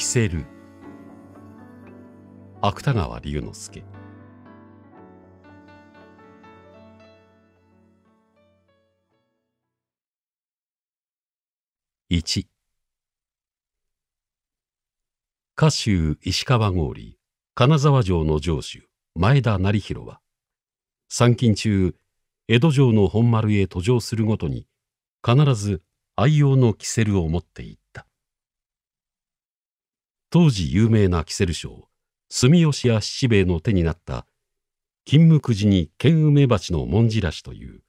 着せる芥川龍之介一歌集石川郡金沢城の城主前田成弘は参勤中江戸城の本丸へ途上するごとに必ず愛用のキセルを持っていった。当時有名なキセル賞住吉屋七兵衛の手になった金無くじに剣梅鉢の紋じらしという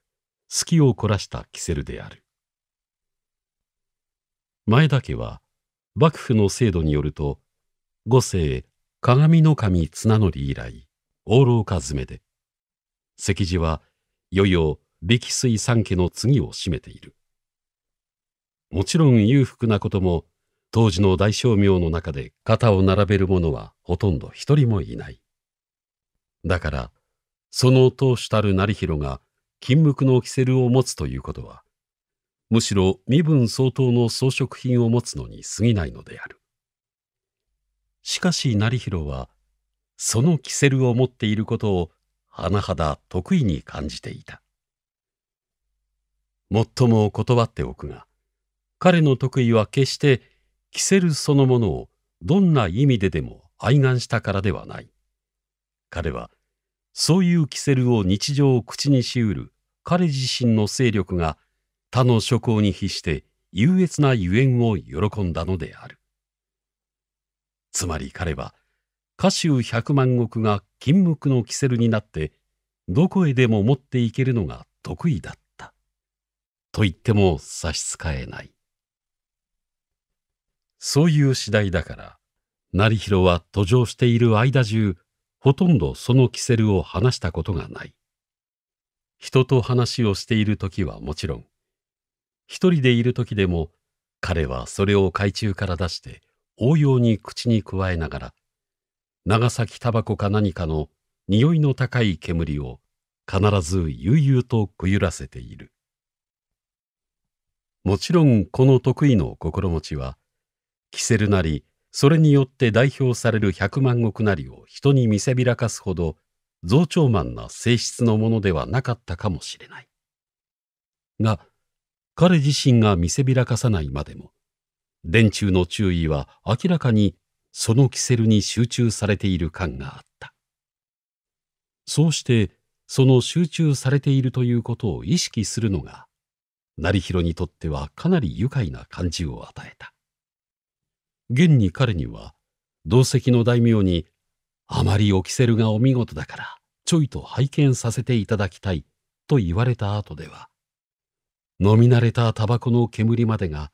隙を凝らしたキセルである前田家は幕府の制度によると五世鏡の神綱則以来往老家詰めで石寺はいよいよ力水三家の次を占めているもちろん裕福なことも当時の大商名の中で肩を並べる者はほとんど一人もいない。だから、その当主たる成弘が金目のキセルを持つということは、むしろ身分相当の装飾品を持つのに過ぎないのである。しかし成弘は、そのキセルを持っていることを甚だ得意に感じていた。もっとも断っておくが、彼の得意は決して着せるそのものをどんな意味ででも愛願したからではない。彼はそういうキセルを日常口にしうる彼自身の勢力が他の諸行に比して優越なゆえんを喜んだのである。つまり彼は歌手百万石が金目のキセルになってどこへでも持っていけるのが得意だった。と言っても差し支えない。そういう次第だから、成広は途上している間中、ほとんどそのキセルを話したことがない。人と話をしている時はもちろん、一人でいる時でも、彼はそれを海中から出して、応用に口に加えながら、長崎タバコか何かの匂いの高い煙を必ず悠々とくゆらせている。もちろんこの得意の心持ちは、着せるなりそれによって代表される百万石なりを人に見せびらかすほど増長マンな性質のものではなかったかもしれない。が彼自身が見せびらかさないまでも電柱の注意は明らかにそのキセルに集中されている感があった。そうしてその集中されているということを意識するのが成広にとってはかなり愉快な感じを与えた。現に彼には同席の大名にあまりオキセルがお見事だからちょいと拝見させていただきたいと言われた後では飲み慣れたタバコの煙までが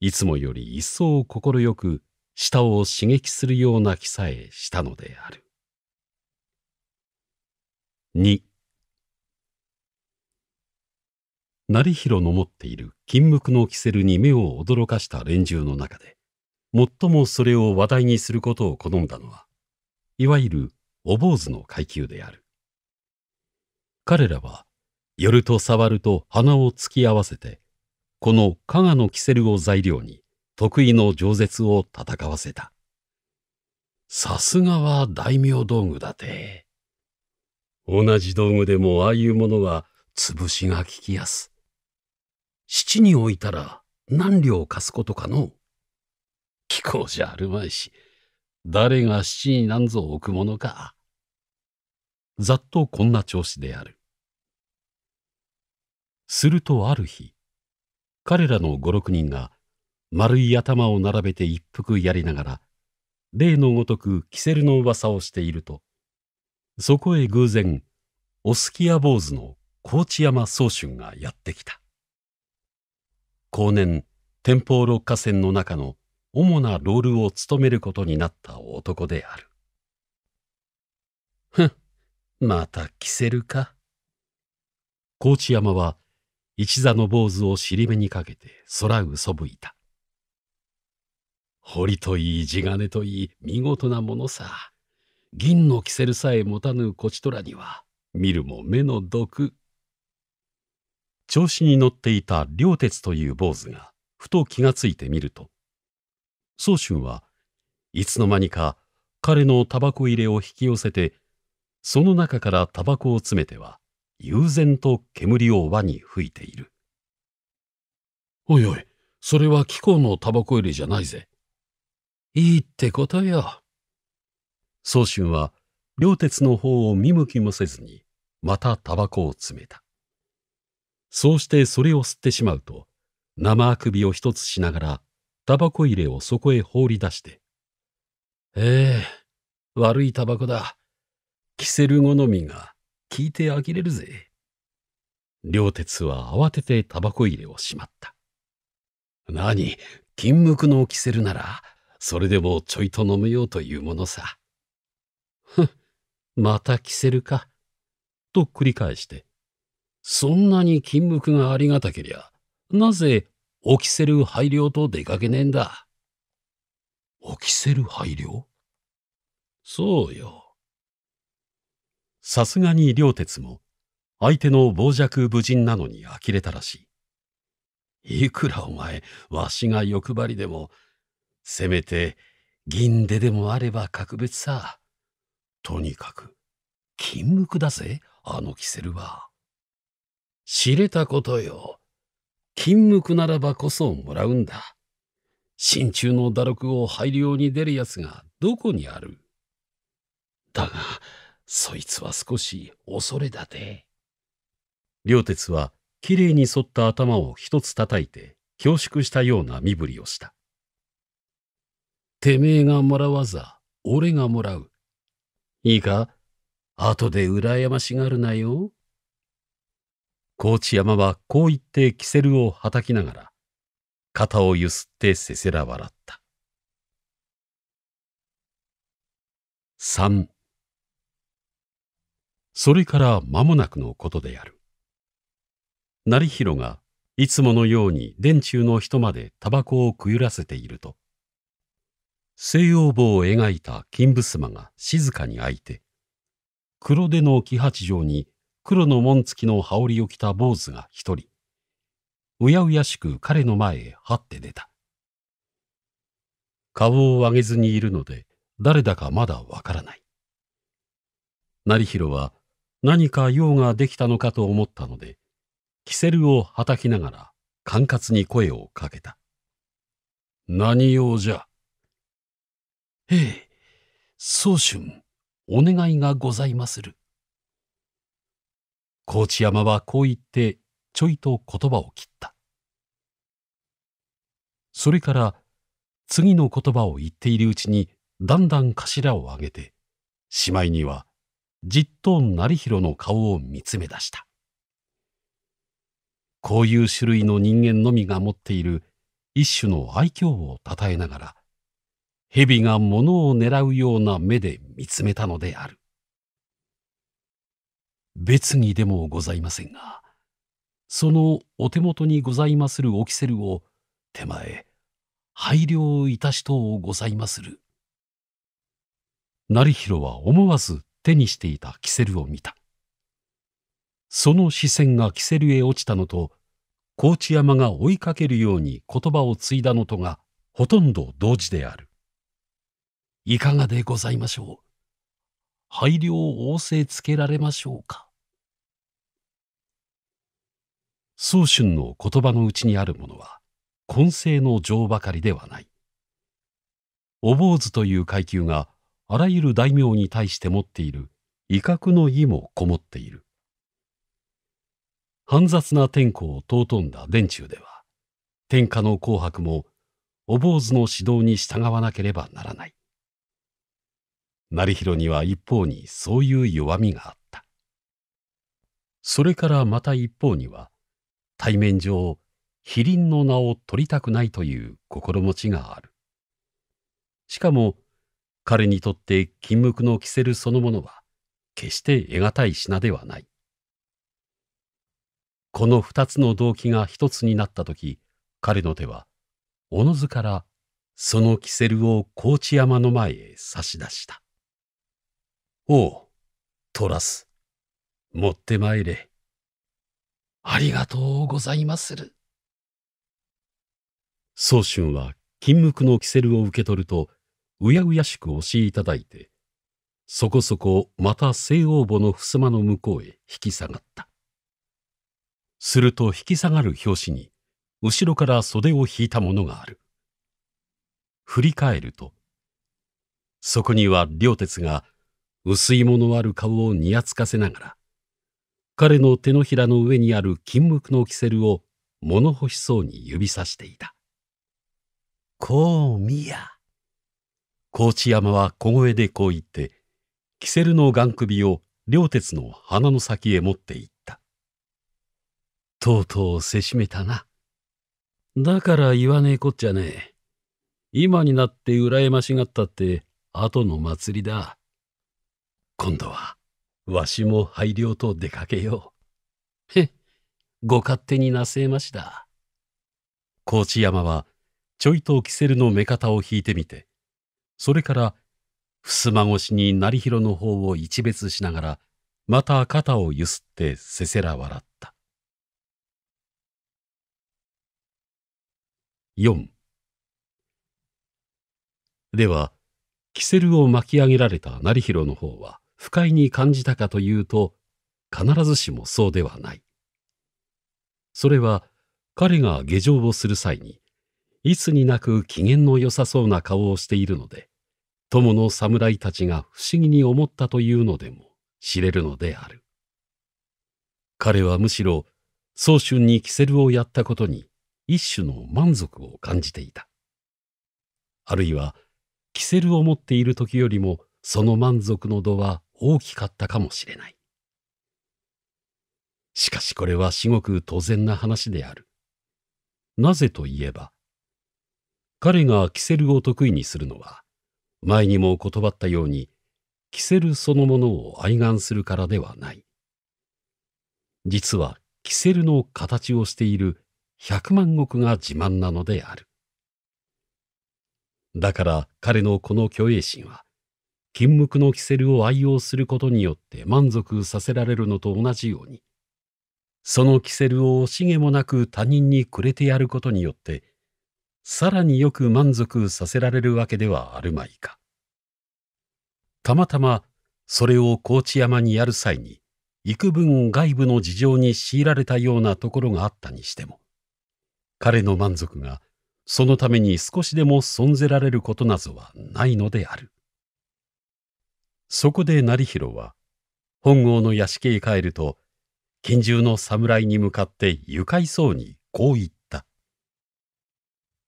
いつもより一層快く舌を刺激するような気さえしたのである。2成広の持っている金目のキセルに目を驚かした連中の中で最もそれを話題にすることを好んだのはいわゆるお坊主の階級である彼らは夜ると触ると鼻を突き合わせてこの加賀のキセルを材料に得意の饒舌を戦わせたさすがは大名道具だて同じ道具でもああいうものは潰しが利きやす七に置いたら何両貸すことかのう貴公じゃあるまいし、誰が七になんぞ置くものか。ざっとこんな調子である。するとある日、彼らの五六人が丸い頭を並べて一服やりながら、例のごとくキセルの噂をしていると、そこへ偶然、オスキア坊主の高知山宗春がやってきた。後年、天保六河川の中の主なロールを務めることになった男である。ふん、また着せるか。高知山は一座の坊主を尻目にかけて空うそぶいた。堀といい地金といい見事なものさ。銀の着せるさえ持たぬこちとらには見るも目の毒。調子に乗っていた両鉄という坊主がふと気がついてみると宗春はいつの間にか彼のタバコ入れを引き寄せてその中からタバコを詰めては悠然と煙を輪に吹いている。おいおい、それは貴公のタバコ入れじゃないぜ。いいってことよ。宗春は両鉄の方を見向きもせずにまたタバコを詰めた。そうしてそれを吸ってしまうと生あくびを一つしながらタバコ入れをそこへ放り出して。ええ、悪いタバコだ。キセル好みが効いて呆れるぜ。両鉄は慌ててタバコ入れをしまった。何、金無垢のキセルなら、それでもちょいと飲むようというものさ。ふん、またキセルか。と繰り返して、そんなに金無垢がありがたけりゃ、なぜオキセル配慮と出かけねえんだ。オキセル配慮そうよ。さすがに両鉄も、相手の傍若無人なのに呆れたらしい。いくらお前、わしが欲張りでも、せめて銀ででもあれば格別さ。とにかく、金無垢だぜ、あのキセルは。知れたことよ。金無垢ならばこそもらうんだ。心中の打力を配慮に出るやつがどこにあるだが、そいつは少し恐れだて。両鉄は、きれいに沿った頭を一つ叩いて、恐縮したような身振りをした。てめえがもらわざ、俺がもらう。いいか、後で羨ましがるなよ。高知山はこう言ってキセルをはたきながら、肩をゆすってせせら笑った。三。それから間もなくのことである。成広がいつものように電柱の人までタバコをくゆらせていると、西洋帽を描いた金衾が静かに開いて、黒手の木八条に黒の紋付きの羽織を着た坊主が一人、うやうやしく彼の前へはって出た。顔を上げずにいるので、誰だかまだわからない。成弘は何か用ができたのかと思ったので、キセルをはたきながら管轄に声をかけた。何用じゃへえ、宗春、お願いがございまする。高知山はこう言ってちょいと言葉を切った。それから次の言葉を言っているうちにだんだん頭を上げてしまいにはじっと成弘の顔を見つめ出した。こういう種類の人間のみが持っている一種の愛嬌をたたえながら蛇が物を狙うような目で見つめたのである。別にでもございませんがそのお手元にございまするおきせるを手前拝領いたしとうございまする。成弘は思わず手にしていたキセルを見た。その視線がキセルへ落ちたのと、高知山が追いかけるように言葉を継いだのとがほとんど同時である。いかがでございましょう。配慮を仰せつけられましょうか。宗春の言葉のうちにあるものは、根性の情ばかりではない。お坊主という階級があらゆる大名に対して持っている威嚇の意もこもっている。煩雑な天候を尊んだ殿中では、天下の紅白もお坊主の指導に従わなければならない。成広には一方にそういう弱みがあった。それからまた一方には、対面上、非倫の名を取りたくないという心持ちがある。しかも、彼にとって金目の着せるそのものは、決して得難い品ではない。この二つの動機が一つになった時、彼の手は、おのずからそのキセルを高知山の前へ差し出した。おう、トラス、持ってまいれ。ありがとうございまする。宗春は金垢のキセルを受け取ると、うやうやしく押しいただいて、そこそこまた西王母の襖の向こうへ引き下がった。すると引き下がる拍子に、後ろから袖を引いたものがある。振り返ると、そこには両鉄が薄いものある顔をにやつかせながら、彼の手のひらの上にある金目のキセルを物欲しそうに指さしていた。こう見や。高知山は小声でこう言って、キセルの眼首を両鉄の鼻の先へ持っていった。とうとうせしめたな。だから言わねえこっちゃねえ。今になって羨ましがったって後の祭りだ。今度はわしも拝領と出かけよう。へっ、ご勝手になせえました。高知山は、ちょいとキセルの目方を引いてみて、それから、襖越しに成広の方を一別しながら、また肩をゆすってせせら笑った。四。では、キセルを巻き上げられた成広の方は、不快に感じたかというと必ずしもそうではない。それは彼が下錠をする際にいつになく機嫌の良さそうな顔をしているので友の侍たちが不思議に思ったというのでも知れるのである。彼はむしろ早春にキセルをやったことに一種の満足を感じていた。あるいはキセルを持っている時よりもその満足の度は大きかったかもしれない。しかしこれは至極当然な話である。なぜといえば、彼がキセルを得意にするのは、前にも断ったように、キセルそのものを愛願するからではない。実はキセルの形をしている百万石が自慢なのである。だから彼のこの虚栄心は、金無垢のキセルを愛用することによって満足させられるのと同じように、そのキセルを惜しげもなく他人にくれてやることによって、さらによく満足させられるわけではあるまいか。たまたまそれを高知山にやる際に、幾分外部の事情に強いられたようなところがあったにしても、彼の満足がそのために少しでも損ぜられることなぞはないのである。そこで成広は、本郷の屋敷へ帰ると、拳銃の侍に向かって愉快そうにこう言った。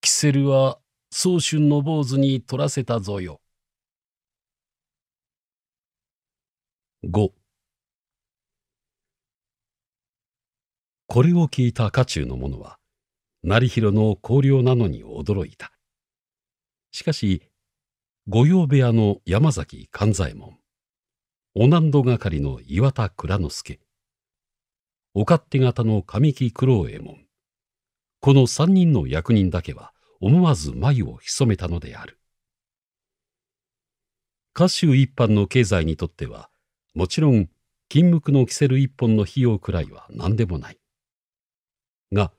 キセルは早春の坊主に取らせたぞよ。5これを聞いた家中の者は、成広の荒領なのに驚いた。しかし、御用部屋の山崎勘左衛門、お難度係の岩田蔵之助、お勝手方の神木九郎右衛門、この三人の役人だけは思わず眉を潜めたのである。家集一般の経済にとっては、もちろん金無垢の着せる一本の費用くらいは何でもない。が、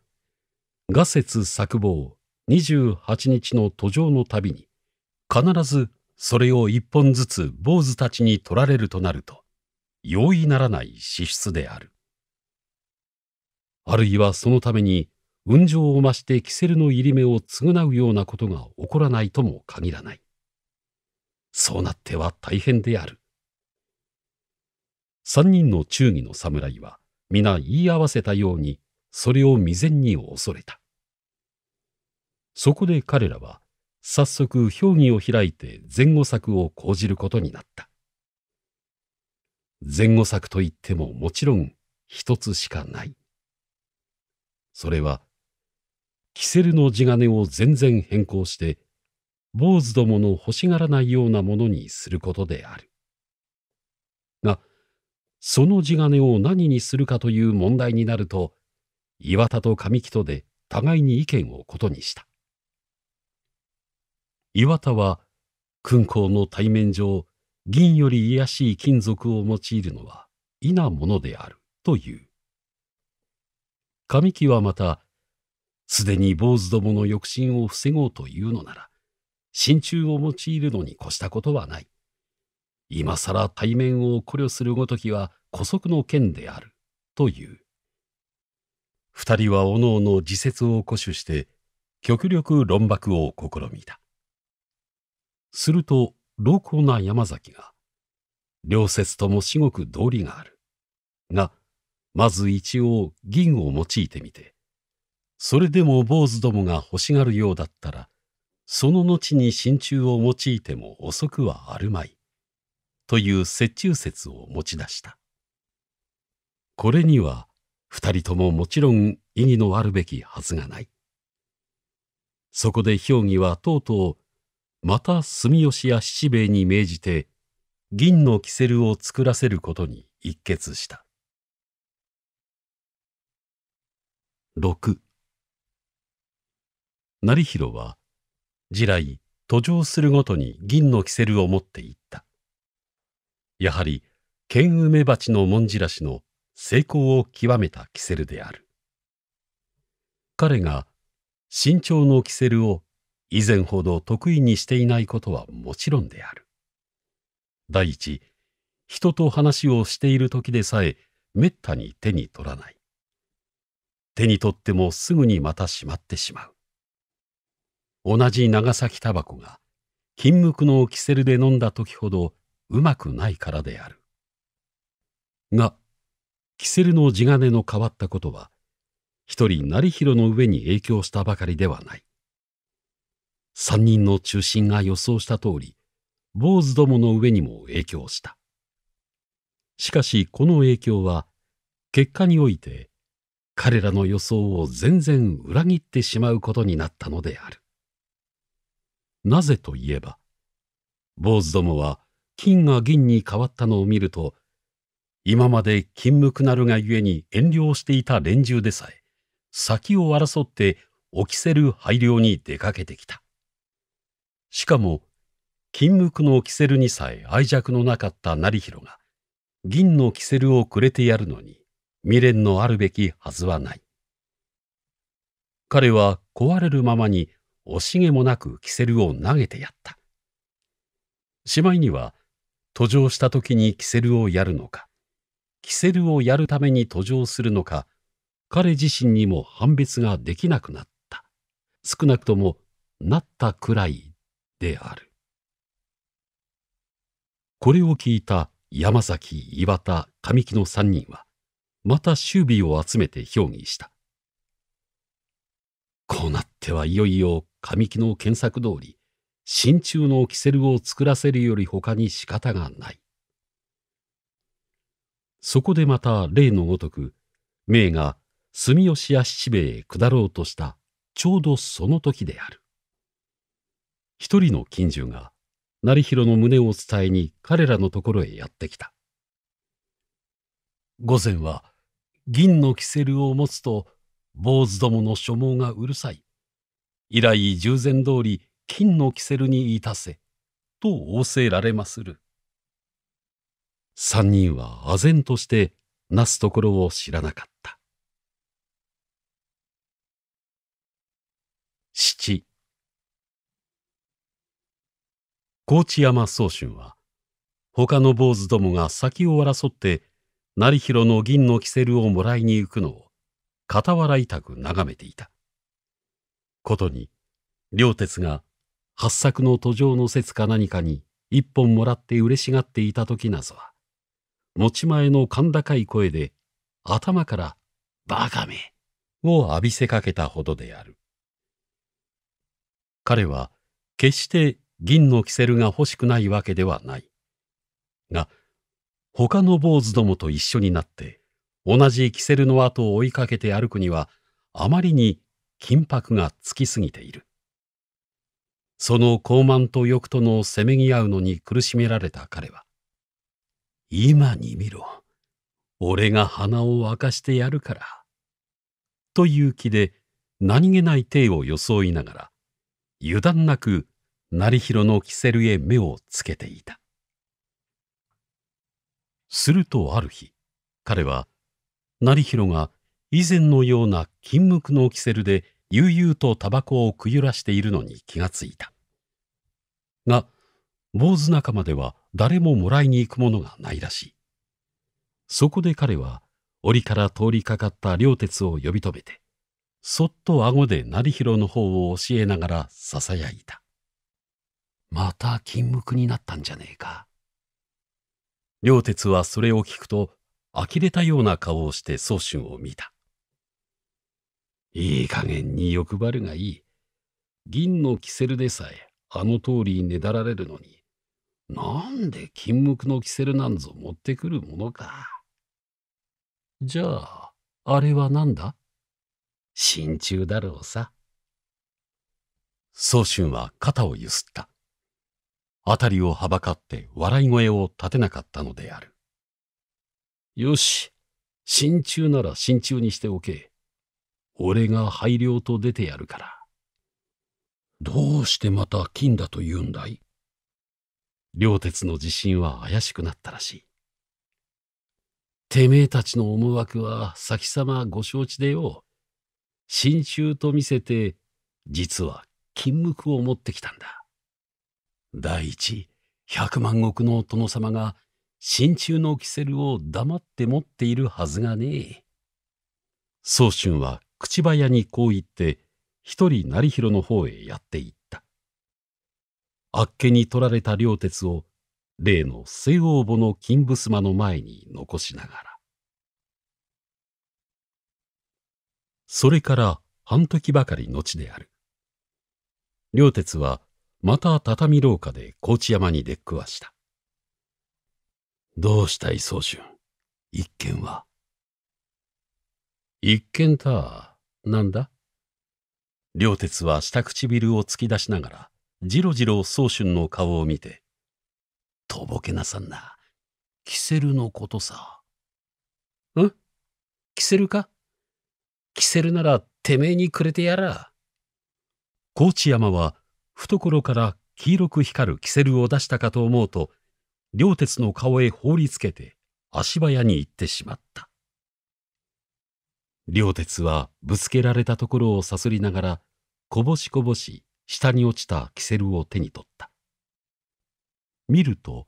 画節作望28日の途上の旅に、必ずそれを一本ずつ坊主たちに取られるとなると容易ならない資質である。あるいはそのために運情を増してキセルの入り目を償うようなことが起こらないとも限らない。そうなっては大変である。三人の忠義の侍は皆言い合わせたようにそれを未然に恐れた。そこで彼らは早速評議を開いて前後策を講じることになった。前後策といってももちろん一つしかない。それは、キセルの地金を全然変更して、坊主どもの欲しがらないようなものにすることである。が、その地金を何にするかという問題になると、岩田と上木とで互いに意見を異にした。岩田は君公の対面上銀より卑しい金属を用いるのは異なものであるという。神木はまたすでに坊主どもの抑止を防ごうというのなら真鍮を用いるのに越したことはない。今更対面を考慮するごときは姑息の剣であるという。二人はおのおの自説を固守して極力論爆を試みた。すると良厚な山崎が、両説とも至極道理がある。が、まず一応銀を用いてみて、それでも坊主どもが欲しがるようだったら、その後に真鍮を用いても遅くはあるまい。という折衷説を持ち出した。これには二人とももちろん意義のあるべきはずがない。そこで評議はとうとうまた住吉や七兵衛に命じて銀のキセルを作らせることに一決した6成広は地来途上するごとに銀のキセルを持っていったやはりケンウメバチのモンジラシの成功を極めたキセルである彼が身長のキセルを以前ほど得意にしていないことはもちろんである。第一、人と話をしている時でさえめったに手に取らない。手に取ってもすぐにまたしまってしまう。同じ長崎タバコが金無垢のキセルで飲んだ時ほどうまくないからである。が、キセルの地金の変わったことは、一人成広の上に影響したばかりではない。三人の中心が予想した通り、坊主どもの上にも影響した。しかしこの影響は、結果において、彼らの予想を全然裏切ってしまうことになったのである。なぜといえば、坊主どもは金が銀に変わったのを見ると、今まで金無くなるがゆえに遠慮していた連中でさえ、先を争って起きせる配慮に出かけてきた。しかも金無垢のキセルにさえ愛着のなかった成広が銀のキセルをくれてやるのに未練のあるべきはずはない。彼は壊れるままに惜しげもなくキセルを投げてやった。しまいには途上した時にキセルをやるのかキセルをやるために途上するのか彼自身にも判別ができなくなった少なくともなったくらいであるこれを聞いた山崎岩田上木の3人はまた周備を集めて評議したこうなってはいよいよ上木の検索通り真鍮のキセルを作らせるより他に仕方がないそこでまた例のごとく明が住吉屋七兵衛へ下ろうとしたちょうどその時である一人の近所が成広の胸を伝えに彼らのところへやってきた午前は銀のキセルを持つと坊主どもの所望がうるさい以来従前通り金のキセルにいたせと仰せられまする三人は唖然としてなすところを知らなかった七高知山宗春は他の坊主どもが先を争って成広の銀のキセルをもらいに行くのを傍ら痛く眺めていた。ことに両鉄が八作の途上の説か何かに一本もらって嬉しがっていた時なぞは持ち前の甲高い声で頭から「バカめ!」を浴びせかけたほどである。彼は決して銀のキセルが欲しくないわけではない。が、他の坊主どもと一緒になって、同じキセルの後を追いかけて歩くには、あまりに金箔がつきすぎている。その傲慢と欲とのせめぎ合うのに苦しめられた彼は、今に見ろ。俺が鼻を明かしてやるから。という気で、何気ない体を装いながら、油断なく成広のキセルへ目をつけていたするとある日彼は成広が以前のような金目のキセルで悠々とタバコをくゆらしているのに気がついたが坊主仲間では誰ももらいに行くものがないらしいそこで彼は檻から通りかかった両鉄を呼び止めてそっと顎で成広の方を教えながらささやいたまた禁黙になったんじゃねえか。両鉄はそれを聞くと、呆れたような顔をして宗春を見た。いい加減に欲張るがいい。銀のキセルでさえあの通りねだられるのに、なんで金目のキセルなんぞ持ってくるものか。じゃあ、あれは何だ真鍮だろうさ。宗春は肩をゆすった。辺りをはばかって笑い声を立てなかったのである。よし、真鍮なら真鍮にしておけ。俺が廃慮と出てやるから。どうしてまた金だと言うんだい両鉄の自信は怪しくなったらしい。てめえたちの思惑は先様ご承知でよ。真鍮と見せて、実は金目を持ってきたんだ。第一百万石の殿様が真鍮のキセルを黙って持っているはずがねえ。早春は口早にこう言って一人成広の方へやっていった。あっけに取られた両鉄を例の西王母の金マの前に残しながら。それから半時ばかり後である。両鉄はまた畳廊下で高知山に出っくわした。どうしたい宗春、一見は。一見た、なんだ両鉄は下唇を突き出しながら、じろじろ宗春の顔を見て、とぼけなさんな、キセルのことさ。んキセルかキセルならてめえにくれてやら。高知山は懐から黄色く光るキセルを出したかと思うと、両鉄の顔へ放りつけて足早に行ってしまった。両鉄はぶつけられたところをさすりながら、こぼしこぼし下に落ちたキセルを手に取った。見ると、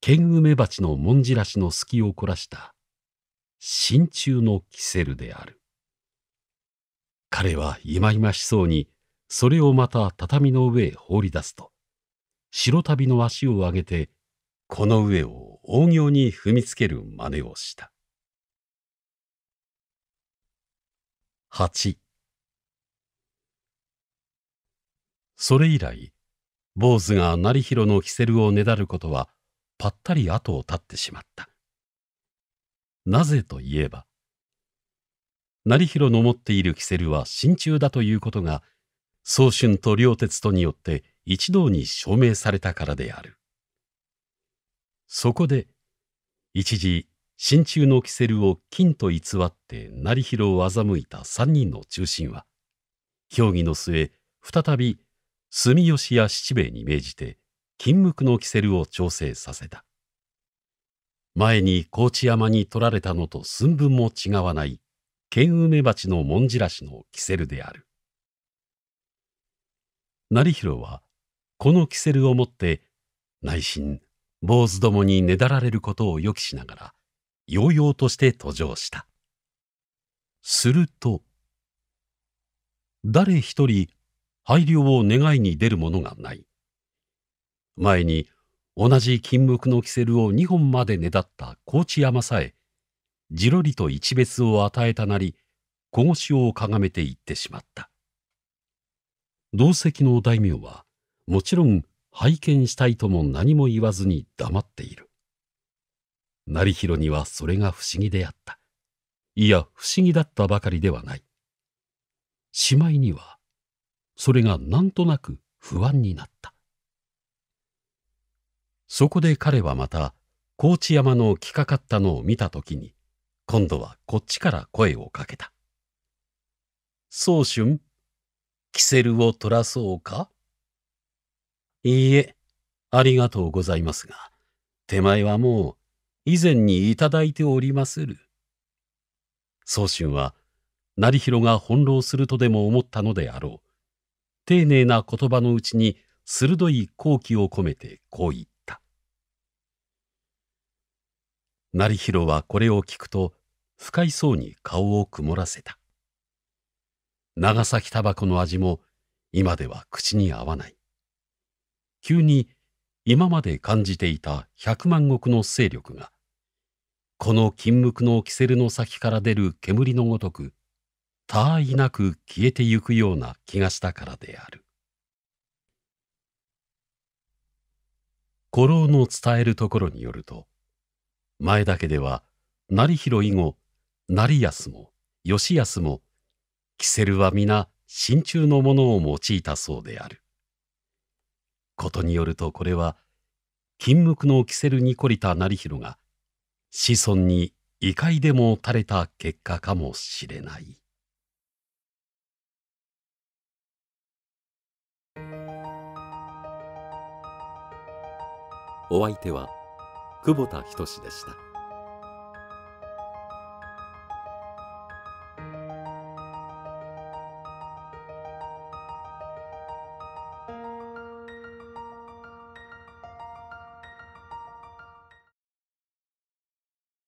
ケンウメバチのもんじらしの隙を凝らした真鍮のキセルである。彼は忌々しそうにそれをまた畳の上へ放り出すと、白旅の足を上げて、この上を大行に踏みつける真似をした。八それ以来、坊主が成広のキセルをねだることは、ぱったり後を絶ってしまった。なぜといえば、成広の持っているキセルは真鍮だということが、宗春と両鉄とによって一堂に証明されたからである。そこで、一時、真鍮のキセルを金と偽って成広を欺いた三人の中心は、協議の末、再び住吉や七兵衛に命じて、金無垢のキセルを調整させた。前に高知山に取られたのと寸分も違わない、剣梅鉢のもんじらしのキセルである。成広はこのキセルを持って内心坊主どもにねだられることを予期しながらようようとして登場したすると誰一人配慮を願いに出るものがない前に同じ金目のキセルを2本までねだった高知山さえじろりと一別を与えたなり小腰をかがめていってしまった同席の大名はもちろん拝見したいとも何も言わずに黙っている成広にはそれが不思議であったいや不思議だったばかりではないしまいにはそれがなんとなく不安になったそこで彼はまた高知山の来かかったのを見た時に今度はこっちから声をかけた「宗春キセルを取らそうかいいえ、ありがとうございますが、手前はもう以前にいただいておりまする。宗春は、成広が翻弄するとでも思ったのであろう。丁寧な言葉のうちに鋭い好機を込めてこう言った。成広はこれを聞くと、深いそうに顔を曇らせた。長崎タバコの味も今では口に合わない。急に今まで感じていた百万石の勢力が、この金木のキセルの先から出る煙のごとく、たあいなく消えてゆくような気がしたからである。古老の伝えるところによると、前田家では、成広以後、成安も、吉安も、キセルは皆真鍮のものを用いたそうである。ことによるとこれは金目のキセルに懲りた成弘が子孫に異界でも垂れた結果かもしれない。お相手は久保田仁でした。